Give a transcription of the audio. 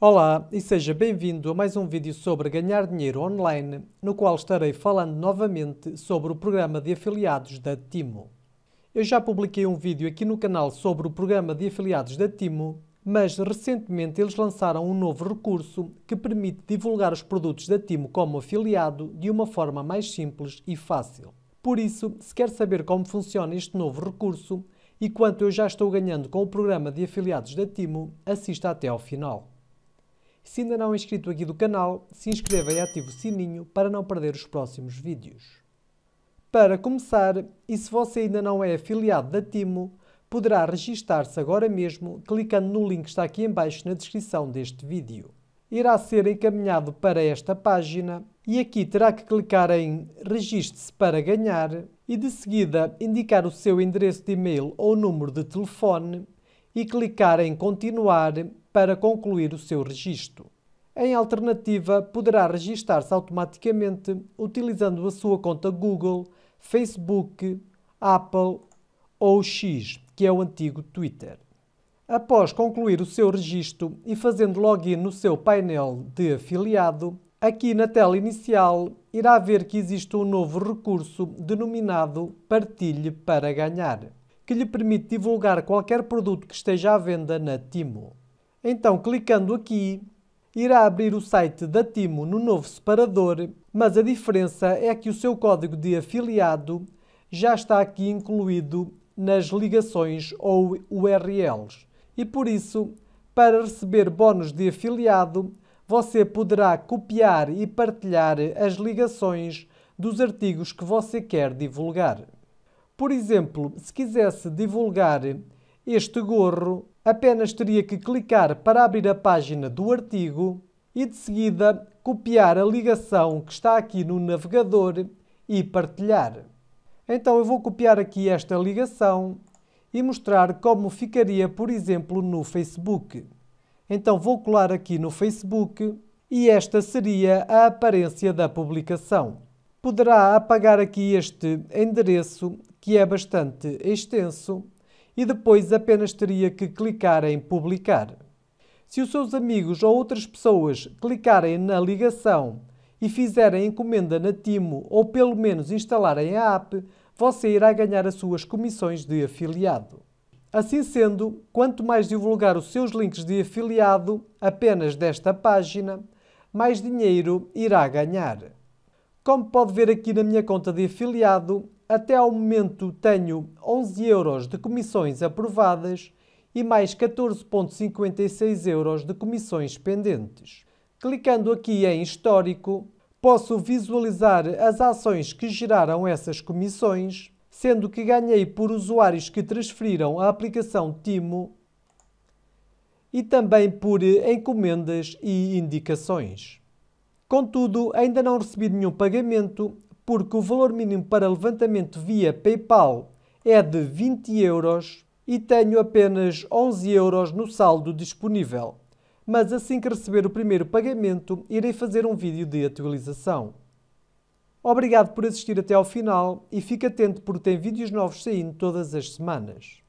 Olá e seja bem-vindo a mais um vídeo sobre ganhar dinheiro online, no qual estarei falando novamente sobre o programa de afiliados da Timo. Eu já publiquei um vídeo aqui no canal sobre o programa de afiliados da Timo, mas recentemente eles lançaram um novo recurso que permite divulgar os produtos da Timo como afiliado de uma forma mais simples e fácil. Por isso, se quer saber como funciona este novo recurso e quanto eu já estou ganhando com o programa de afiliados da Timo, assista até ao final. Se ainda não é inscrito aqui do canal, se inscreva e ative o sininho para não perder os próximos vídeos. Para começar, e se você ainda não é afiliado da Timo, poderá registar-se agora mesmo clicando no link que está aqui embaixo na descrição deste vídeo. Irá ser encaminhado para esta página e aqui terá que clicar em registe se para ganhar e de seguida indicar o seu endereço de e-mail ou número de telefone e clicar em Continuar para concluir o seu registro. Em alternativa, poderá registar-se automaticamente utilizando a sua conta Google, Facebook, Apple ou X, que é o antigo Twitter. Após concluir o seu registro e fazendo login no seu painel de afiliado, aqui na tela inicial irá ver que existe um novo recurso denominado Partilhe para Ganhar, que lhe permite divulgar qualquer produto que esteja à venda na Timo. Então, clicando aqui, irá abrir o site da Timo no novo separador, mas a diferença é que o seu código de afiliado já está aqui incluído nas ligações ou URLs. E por isso, para receber bónus de afiliado, você poderá copiar e partilhar as ligações dos artigos que você quer divulgar. Por exemplo, se quisesse divulgar este gorro apenas teria que clicar para abrir a página do artigo e de seguida copiar a ligação que está aqui no navegador e partilhar. Então eu vou copiar aqui esta ligação e mostrar como ficaria, por exemplo, no Facebook. Então vou colar aqui no Facebook e esta seria a aparência da publicação. Poderá apagar aqui este endereço, que é bastante extenso, e depois apenas teria que clicar em publicar. Se os seus amigos ou outras pessoas clicarem na ligação e fizerem encomenda na Timo ou pelo menos instalarem a app, você irá ganhar as suas comissões de afiliado. Assim sendo, quanto mais divulgar os seus links de afiliado apenas desta página, mais dinheiro irá ganhar. Como pode ver aqui na minha conta de afiliado, até ao momento tenho 11 euros de comissões aprovadas e mais 14,56 euros de comissões pendentes. Clicando aqui em Histórico, posso visualizar as ações que geraram essas comissões, sendo que ganhei por usuários que transferiram a aplicação Timo e também por encomendas e indicações. Contudo, ainda não recebi nenhum pagamento porque o valor mínimo para levantamento via PayPal é de 20 euros e tenho apenas 11 euros no saldo disponível. Mas assim que receber o primeiro pagamento, irei fazer um vídeo de atualização. Obrigado por assistir até ao final e fique atento porque tem vídeos novos saindo todas as semanas.